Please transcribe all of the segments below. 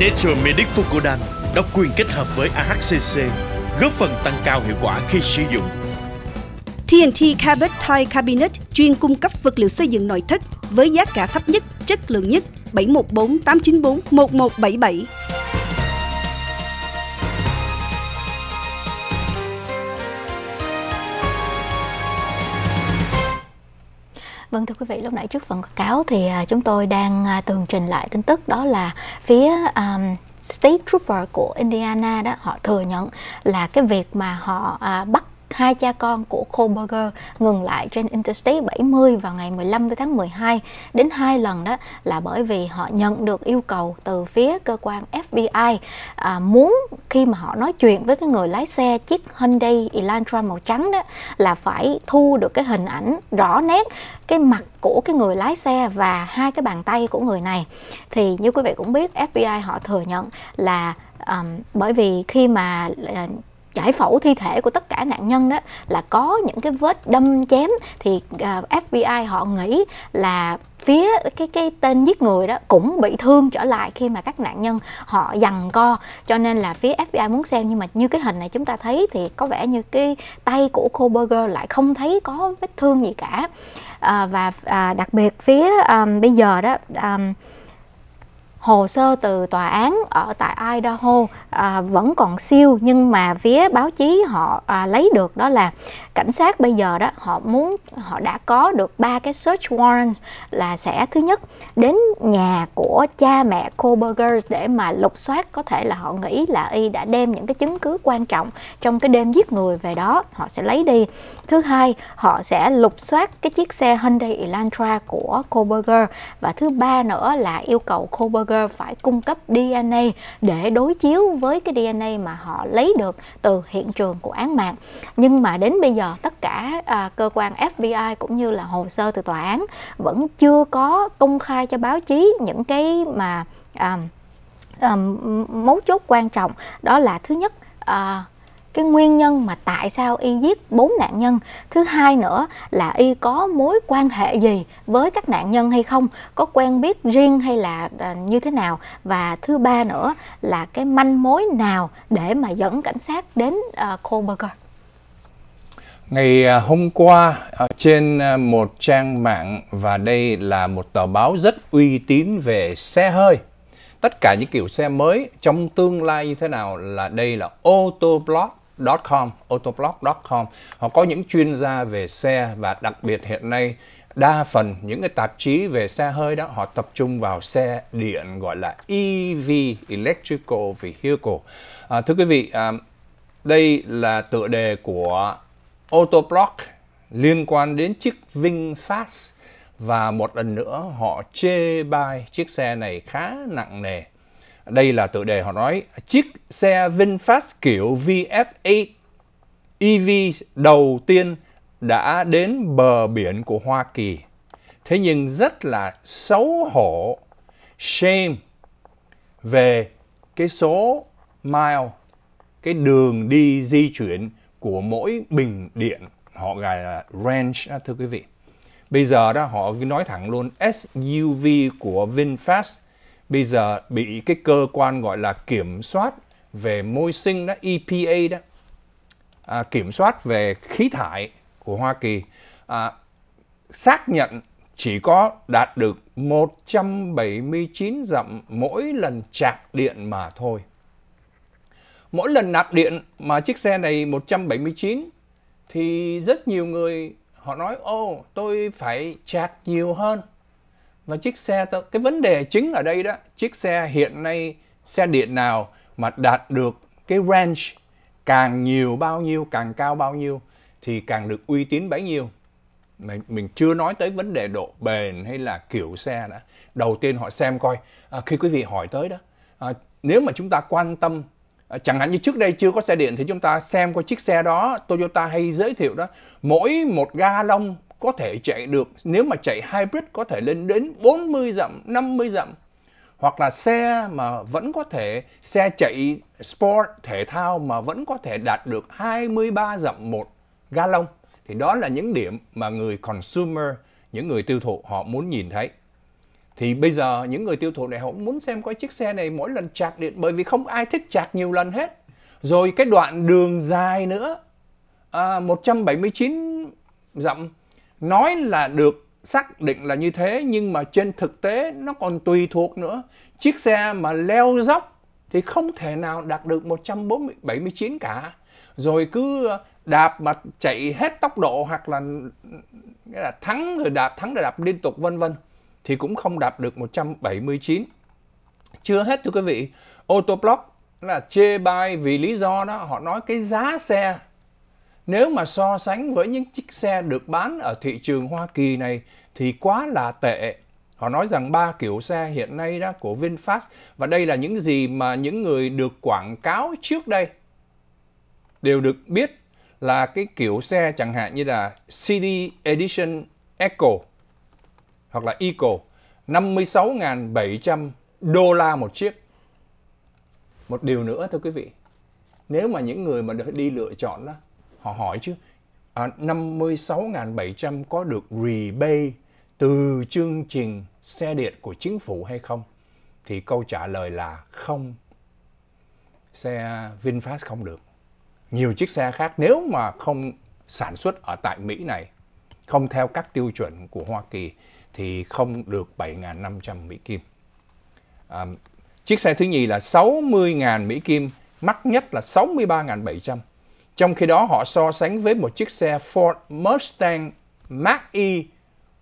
Nature Medic Fucodan độc quyền kết hợp với AHCC, góp phần tăng cao hiệu quả khi sử dụng. TNT Cabot Thai Cabinet chuyên cung cấp vật liệu xây dựng nội thất với giá cả thấp nhất, chất lượng nhất 714 894 1177. Vâng thưa quý vị, lúc nãy trước phần quảng cáo thì à, chúng tôi đang à, tường trình lại tin tức đó là phía um, State Trooper của Indiana đó họ thừa nhận là cái việc mà họ à, bắt hai cha con của Kohlberger ngừng lại trên Interstate 70 vào ngày 15 tháng 12 đến hai lần đó là bởi vì họ nhận được yêu cầu từ phía cơ quan FBI à, muốn khi mà họ nói chuyện với cái người lái xe chiếc Hyundai Elantra màu trắng đó là phải thu được cái hình ảnh rõ nét cái mặt của cái người lái xe và hai cái bàn tay của người này thì như quý vị cũng biết FBI họ thừa nhận là um, bởi vì khi mà ờ, giải phẫu thi thể của tất cả nạn nhân đó là có những cái vết đâm chém thì à, FBI họ nghĩ là phía cái cái tên giết người đó cũng bị thương trở lại khi mà các nạn nhân họ giằng co cho nên là phía FBI muốn xem nhưng mà như cái hình này chúng ta thấy thì có vẻ như cái tay của cô Berger lại không thấy có vết thương gì cả à, và à, đặc biệt phía um, bây giờ đó um, hồ sơ từ tòa án ở tại Idaho à, vẫn còn siêu nhưng mà phía báo chí họ à, lấy được đó là cảnh sát bây giờ đó họ muốn họ đã có được ba cái search warrants là sẽ thứ nhất đến nhà của cha mẹ cô Burger để mà lục soát có thể là họ nghĩ là y đã đem những cái chứng cứ quan trọng trong cái đêm giết người về đó họ sẽ lấy đi thứ hai họ sẽ lục soát cái chiếc xe Hyundai Elantra của cô Burger và thứ ba nữa là yêu cầu cô Burger Pfizer phải cung cấp DNA để đối chiếu với cái DNA mà họ lấy được từ hiện trường của án mạng. Nhưng mà đến bây giờ tất cả à, cơ quan FBI cũng như là hồ sơ từ tòa án vẫn chưa có công khai cho báo chí những cái mà à, à, mấu chốt quan trọng đó là thứ nhất à, cái nguyên nhân mà tại sao y giết bốn nạn nhân thứ hai nữa là y có mối quan hệ gì với các nạn nhân hay không có quen biết riêng hay là à, như thế nào và thứ ba nữa là cái manh mối nào để mà dẫn cảnh sát đến à, uh, Kohlberger Ngày à, hôm qua trên một trang mạng và đây là một tờ báo rất uy tín về xe hơi. Tất cả những kiểu xe mới trong tương lai như thế nào là đây là ô tô blog com autoblog.com họ có những chuyên gia về xe và đặc biệt hiện nay đa phần những cái tạp chí về xe hơi đó họ tập trung vào xe điện gọi là EV electrical vehicle à, thưa quý vị à, đây là tựa đề của autoblog liên quan đến chiếc VinFast và một lần nữa họ chê bai chiếc xe này khá nặng nề đây là tựa đề họ nói chiếc xe VinFast kiểu VFA EV đầu tiên đã đến bờ biển của Hoa Kỳ. Thế nhưng rất là xấu hổ, shame về cái số mile, cái đường đi di chuyển của mỗi bình điện. Họ gọi là range thưa quý vị. Bây giờ đó họ nói thẳng luôn SUV của VinFast bây giờ bị cái cơ quan gọi là kiểm soát về môi sinh đó EPA đó à, kiểm soát về khí thải của Hoa Kỳ à, xác nhận chỉ có đạt được 179 dặm mỗi lần chạc điện mà thôi. Mỗi lần nạp điện mà chiếc xe này 179 thì rất nhiều người họ nói ô tôi phải chạc nhiều hơn và chiếc xe cái vấn đề chính ở đây đó chiếc xe hiện nay xe điện nào mà đạt được cái range càng nhiều bao nhiêu càng cao bao nhiêu thì càng được uy tín bấy nhiêu mình, mình chưa nói tới vấn đề độ bền hay là kiểu xe đã đầu tiên họ xem coi à, khi quý vị hỏi tới đó à, nếu mà chúng ta quan tâm à, chẳng hạn như trước đây chưa có xe điện thì chúng ta xem coi chiếc xe đó Toyota hay giới thiệu đó mỗi một ga lông có thể chạy được nếu mà chạy hybrid có thể lên đến 40 dặm, 50 dặm hoặc là xe mà vẫn có thể xe chạy sport thể thao mà vẫn có thể đạt được 23 dặm một gallon thì đó là những điểm mà người consumer những người tiêu thụ họ muốn nhìn thấy thì bây giờ những người tiêu thụ này họ muốn xem coi chiếc xe này mỗi lần chạc điện bởi vì không ai thích chạc nhiều lần hết rồi cái đoạn đường dài nữa à, 179 dặm nói là được xác định là như thế nhưng mà trên thực tế nó còn tùy thuộc nữa chiếc xe mà leo dốc thì không thể nào đạt được 179 cả rồi cứ đạp mà chạy hết tốc độ hoặc là nghĩa là thắng rồi đạp thắng rồi đạp liên tục vân vân thì cũng không đạt được 179 chưa hết thưa quý vị autoblock là chê bai vì lý do đó họ nói cái giá xe nếu mà so sánh với những chiếc xe được bán ở thị trường Hoa Kỳ này thì quá là tệ. Họ nói rằng ba kiểu xe hiện nay đó của VinFast và đây là những gì mà những người được quảng cáo trước đây đều được biết là cái kiểu xe chẳng hạn như là City Edition Eco hoặc là Eco 56.700 đô la một chiếc. Một điều nữa thưa quý vị, nếu mà những người mà đi lựa chọn đó họ hỏi chứ à, 56.700 có được rebate từ chương trình xe điện của chính phủ hay không? Thì câu trả lời là không. Xe VinFast không được. Nhiều chiếc xe khác nếu mà không sản xuất ở tại Mỹ này, không theo các tiêu chuẩn của Hoa Kỳ thì không được 7.500 Mỹ Kim. À, chiếc xe thứ nhì là 60.000 Mỹ Kim, mắc nhất là 63.700 trong khi đó họ so sánh với một chiếc xe Ford Mustang Mach-E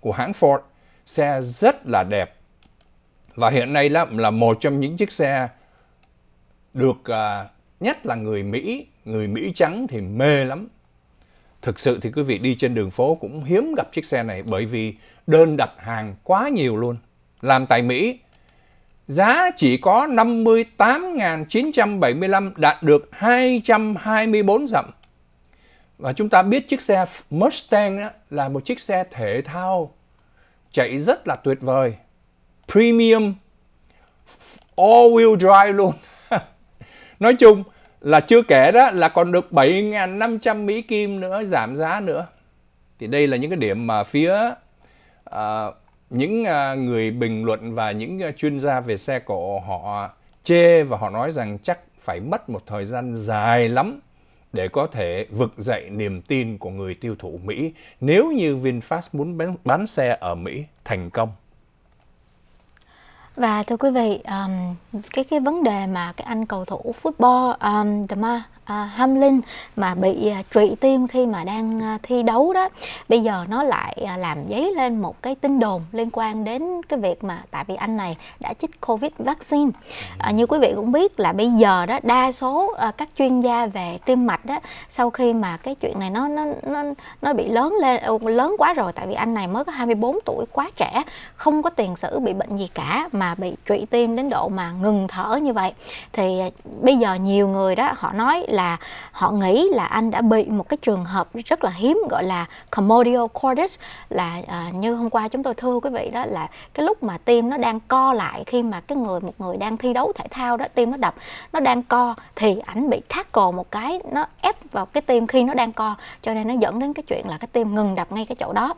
của hãng Ford, xe rất là đẹp. Và hiện nay là, là một trong những chiếc xe được uh, nhất là người Mỹ, người Mỹ trắng thì mê lắm. Thực sự thì quý vị đi trên đường phố cũng hiếm gặp chiếc xe này bởi vì đơn đặt hàng quá nhiều luôn. Làm tại Mỹ giá chỉ có 58.975 đạt được 224 dặm. Và chúng ta biết chiếc xe Mustang là một chiếc xe thể thao chạy rất là tuyệt vời. Premium all-wheel drive luôn. Nói chung là chưa kể đó là còn được 7.500 Mỹ Kim nữa giảm giá nữa. Thì đây là những cái điểm mà phía uh, những à, người bình luận và những à, chuyên gia về xe cổ họ chê và họ nói rằng chắc phải mất một thời gian dài lắm để có thể vực dậy niềm tin của người tiêu thụ Mỹ nếu như VinFast muốn bán, bán xe ở Mỹ thành công. Và thưa quý vị, um, cái cái vấn đề mà cái anh cầu thủ football um, à, Hamlin mà bị à, trụy tim khi mà đang à, thi đấu đó bây giờ nó lại à, làm dấy lên một cái tin đồn liên quan đến cái việc mà tại vì anh này đã chích covid vaccine à, như quý vị cũng biết là bây giờ đó đa số à, các chuyên gia về tim mạch đó sau khi mà cái chuyện này nó nó nó nó bị lớn lên ờ, lớn quá rồi tại vì anh này mới có 24 tuổi quá trẻ không có tiền sử bị bệnh gì cả mà mà bị trụy tim đến độ mà ngừng thở như vậy thì à, bây giờ nhiều người đó họ nói là họ nghĩ là anh đã bị một cái trường hợp rất là hiếm gọi là commodio cordis là à, như hôm qua chúng tôi thưa quý vị đó là cái lúc mà tim nó đang co lại khi mà cái người một người đang thi đấu thể thao đó tim nó đập nó đang co thì ảnh bị tackle một cái nó ép vào cái tim khi nó đang co cho nên nó dẫn đến cái chuyện là cái tim ngừng đập ngay cái chỗ đó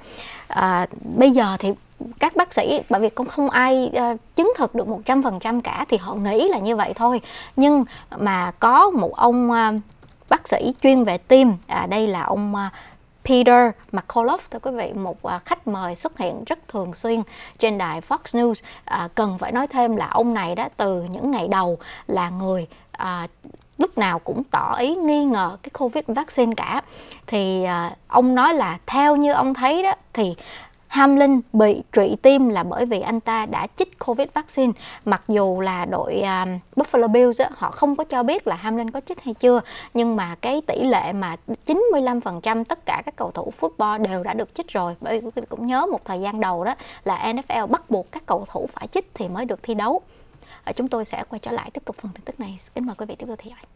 à, bây giờ thì các bác sĩ bởi vì cũng không ai uh, chứng thực được 100% cả thì họ nghĩ là như vậy thôi nhưng mà có một ông uh, bác sĩ chuyên về tim à, đây là ông uh, Peter McCullough thưa quý vị một khách mời xuất hiện rất thường xuyên trên đài Fox News à, cần phải nói thêm là ông này đã từ những ngày đầu là người à, lúc nào cũng tỏ ý nghi ngờ cái covid vaccine cả thì à, ông nói là theo như ông thấy đó thì Hamlin bị trụy tim là bởi vì anh ta đã chích covid vaccine mặc dù là đội um, Buffalo Bills á, họ không có cho biết là Hamlin có chích hay chưa nhưng mà cái tỷ lệ mà 95% tất cả các cầu thủ football đều đã được chích rồi bởi vì cũng nhớ một thời gian đầu đó là NFL bắt buộc các cầu thủ phải chích thì mới được thi đấu ờ, chúng tôi sẽ quay trở lại tiếp tục phần tin tức này kính mời quý vị tiếp tục theo dõi